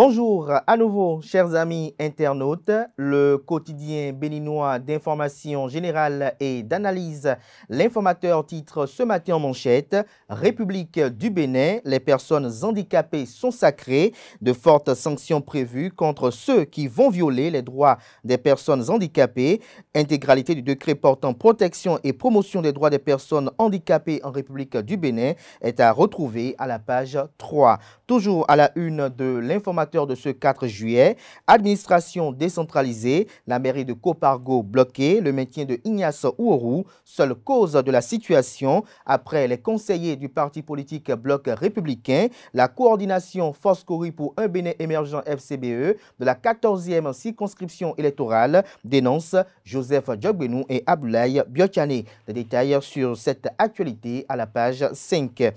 Bonjour à nouveau, chers amis internautes. Le quotidien béninois d'information générale et d'analyse, l'informateur titre ce matin en manchette République du Bénin, les personnes handicapées sont sacrées, de fortes sanctions prévues contre ceux qui vont violer les droits des personnes handicapées, intégralité du décret portant protection et promotion des droits des personnes handicapées en République du Bénin est à retrouver à la page 3. Toujours à la une de l'information de ce 4 juillet. Administration décentralisée, la mairie de Copargo bloquée, le maintien de Ignace Ouorou, seule cause de la situation. Après les conseillers du parti politique Bloc républicain, la coordination Force Corri pour un Bénin émergent FCBE de la 14e circonscription électorale dénonce Joseph Djogbenou et Aboulaye Biotiane. Des détails sur cette actualité à la page 5.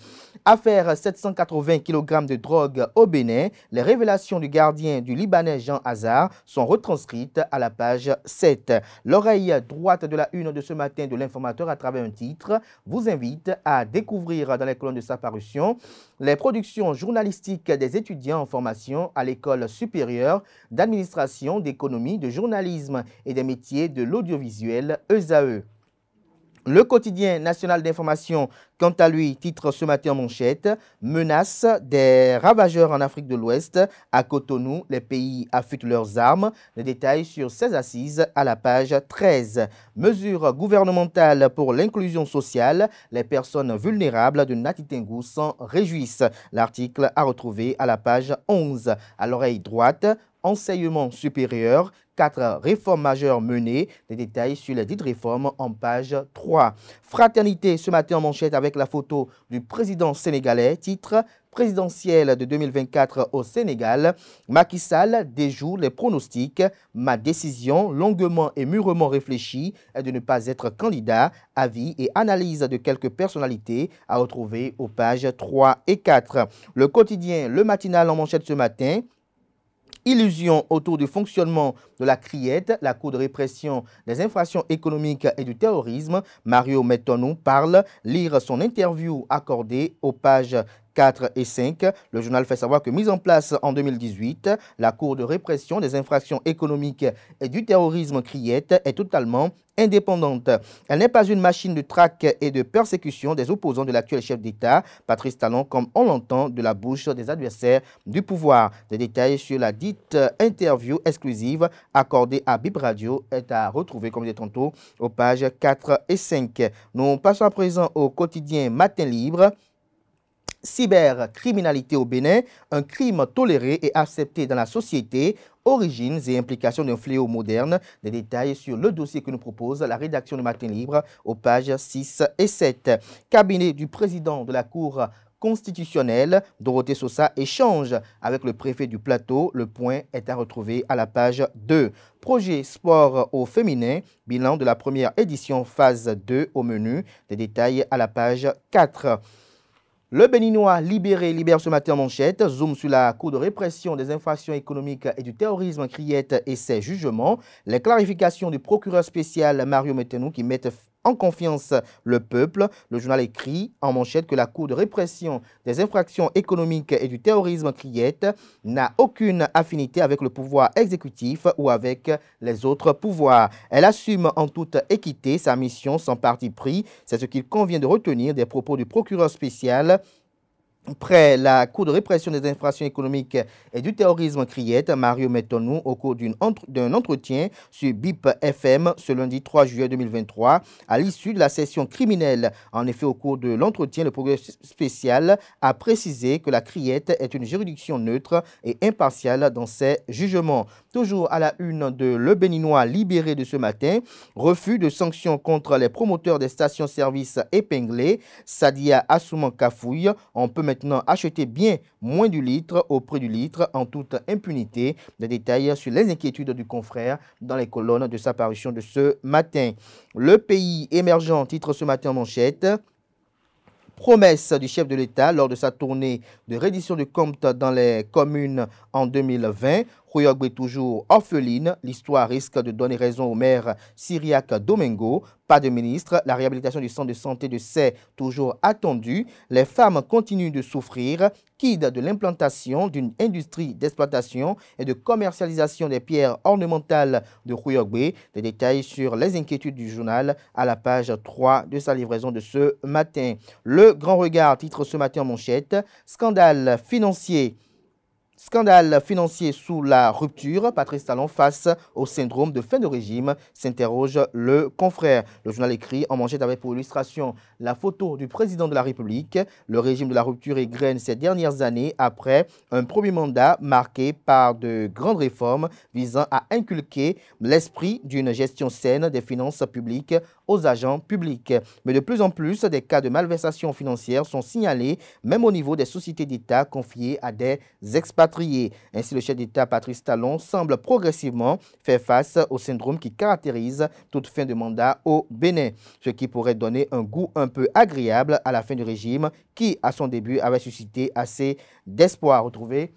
Affaire 780 kg de drogue au Bénin, les révélations révélations du gardien du Libanais Jean Hazard sont retranscrites à la page 7. L'oreille droite de la une de ce matin de l'informateur à travers un titre vous invite à découvrir dans les colonnes de sa parution les productions journalistiques des étudiants en formation à l'école supérieure d'administration, d'économie, de journalisme et des métiers de l'audiovisuel ESAE. Le quotidien national d'information, quant à lui, titre ce matin en manchette Menace des ravageurs en Afrique de l'Ouest. À Cotonou, les pays affûtent leurs armes. Les détails sur ces assises à la page 13. Mesures gouvernementales pour l'inclusion sociale. Les personnes vulnérables de Natitengu s'en réjouissent. L'article à retrouver à la page 11. À l'oreille droite, enseignement supérieur, quatre réformes majeures menées. Des détails sur les dites réformes en page 3. Fraternité ce matin en manchette avec la photo du président sénégalais, titre présidentiel de 2024 au Sénégal. Macky Sall déjoue les pronostics. Ma décision, longuement et mûrement réfléchie, est de ne pas être candidat. Avis et analyse de quelques personnalités à retrouver aux pages 3 et 4. Le quotidien, le matinal en manchette ce matin illusion autour du fonctionnement de la criette, la Cour de répression des infractions économiques et du terrorisme, Mario Mettonou parle, lire son interview accordée aux pages 4 et 5. Le journal fait savoir que mise en place en 2018, la Cour de répression des infractions économiques et du terrorisme criette est totalement indépendante. Elle n'est pas une machine de traque et de persécution des opposants de l'actuel chef d'État, Patrice Talon, comme on l'entend de la bouche des adversaires du pouvoir. Des détails sur la dite interview exclusive accordée à Bib Radio est à retrouver, comme je disais tantôt, aux pages 4 et 5. Nous passons à présent au quotidien Matin Libre cybercriminalité au Bénin, un crime toléré et accepté dans la société, origines et implications d'un fléau moderne. Des détails sur le dossier que nous propose la rédaction du Matin Libre aux pages 6 et 7. Cabinet du président de la Cour constitutionnelle, Dorothée Sosa échange avec le préfet du plateau. Le point est à retrouver à la page 2. Projet sport au féminin, bilan de la première édition phase 2 au menu. Des détails à la page 4. Le Béninois libéré libère ce matin en manchette. Zoom sur la Cour de répression des infractions économiques et du terrorisme, Criette et ses jugements. Les clarifications du procureur spécial Mario Metenou qui mettent en confiance le peuple. Le journal écrit en manchette que la Cour de répression des infractions économiques et du terrorisme criette n'a aucune affinité avec le pouvoir exécutif ou avec les autres pouvoirs. Elle assume en toute équité sa mission sans parti pris. C'est ce qu'il convient de retenir des propos du procureur spécial Près la Cour de répression des infractions économiques et du terrorisme criette, Mario Mettonou, au cours d'un entretien sur BIP FM ce lundi 3 juillet 2023, à l'issue de la session criminelle. En effet, au cours de l'entretien, le progrès spécial a précisé que la criette est une juridiction neutre et impartiale dans ses jugements. Toujours à la une de Le Béninois libéré de ce matin, refus de sanctions contre les promoteurs des stations-service épinglées, Sadia Assouman Kafouille, on peut maintenant acheter bien moins du litre au prix du litre en toute impunité. Des détails sur les inquiétudes du confrère dans les colonnes de sa parution de ce matin. Le pays émergent titre ce matin en manchette promesse du chef de l'État lors de sa tournée de reddition de comptes dans les communes en 2020. Kouyogbe toujours orpheline, l'histoire risque de donner raison au maire Syriac Domingo. Pas de ministre, la réhabilitation du centre de santé de Sey toujours attendue. Les femmes continuent de souffrir, quid de l'implantation d'une industrie d'exploitation et de commercialisation des pierres ornementales de Ruyogwe. Des détails sur les inquiétudes du journal à la page 3 de sa livraison de ce matin. Le Grand Regard titre ce matin en manchette, scandale financier Scandale financier sous la rupture, Patrice Talon face au syndrome de fin de régime, s'interroge le confrère. Le journal écrit en manchette avec pour illustration la photo du président de la République. Le régime de la rupture égrène ces dernières années après un premier mandat marqué par de grandes réformes visant à inculquer l'esprit d'une gestion saine des finances publiques aux agents publics. Mais de plus en plus, des cas de malversation financière sont signalés, même au niveau des sociétés d'État confiées à des expatriés. Ainsi, le chef d'État Patrice Talon semble progressivement faire face au syndrome qui caractérise toute fin de mandat au Bénin, ce qui pourrait donner un goût un peu agréable à la fin du régime qui, à son début, avait suscité assez d'espoir. Retrouvez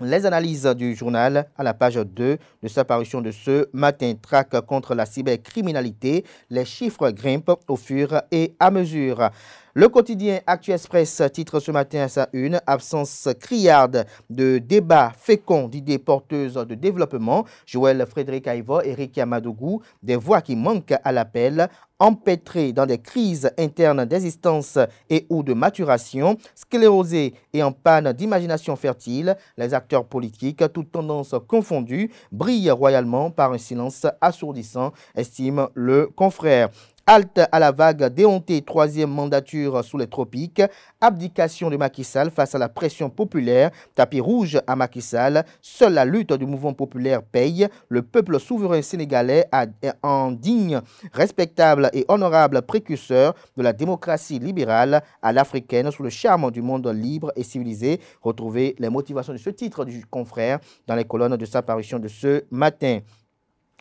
les analyses du journal à la page 2 de sa parution de ce matin traque contre la cybercriminalité, les chiffres grimpent au fur et à mesure. Le quotidien Actu Express titre ce matin à sa une absence criarde de débats féconds d'idées porteuses de développement. Joël Frédéric Aïvo, Eric Yamadougou, des voix qui manquent à l'appel empêtrés dans des crises internes d'existence et ou de maturation, sclérosées et en panne d'imagination fertile, les acteurs politiques, toutes tendances confondues, brillent royalement par un silence assourdissant, estime le confrère. Halte à la vague déhontée, troisième mandature sous les tropiques, abdication de Macky Sall face à la pression populaire, tapis rouge à Macky Sall, seule la lutte du mouvement populaire paye, le peuple souverain sénégalais a un digne, respectable et honorable précurseur de la démocratie libérale à l'africaine sous le charme du monde libre et civilisé. Retrouvez les motivations de ce titre du confrère dans les colonnes de sa parution de ce matin.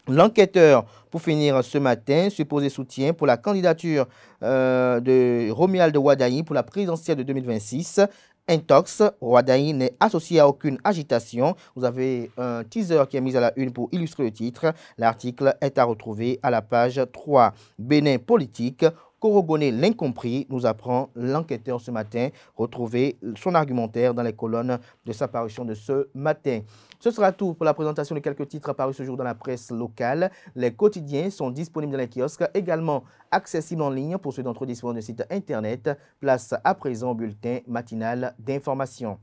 L'enquêteur, pour finir ce matin, supposé soutien pour la candidature euh, de Romuald Wadaï pour la présidentielle de 2026. Intox, Wadaï n'est associé à aucune agitation. Vous avez un teaser qui est mis à la une pour illustrer le titre. L'article est à retrouver à la page 3. Bénin politique, Corogoné l'incompris, nous apprend l'enquêteur ce matin. Retrouvez son argumentaire dans les colonnes de sa parution de ce matin. Ce sera tout pour la présentation de quelques titres apparus ce jour dans la presse locale. Les quotidiens sont disponibles dans les kiosques, également accessibles en ligne pour ceux d'entre eux disposant de site internet. Place à présent au bulletin matinal d'information.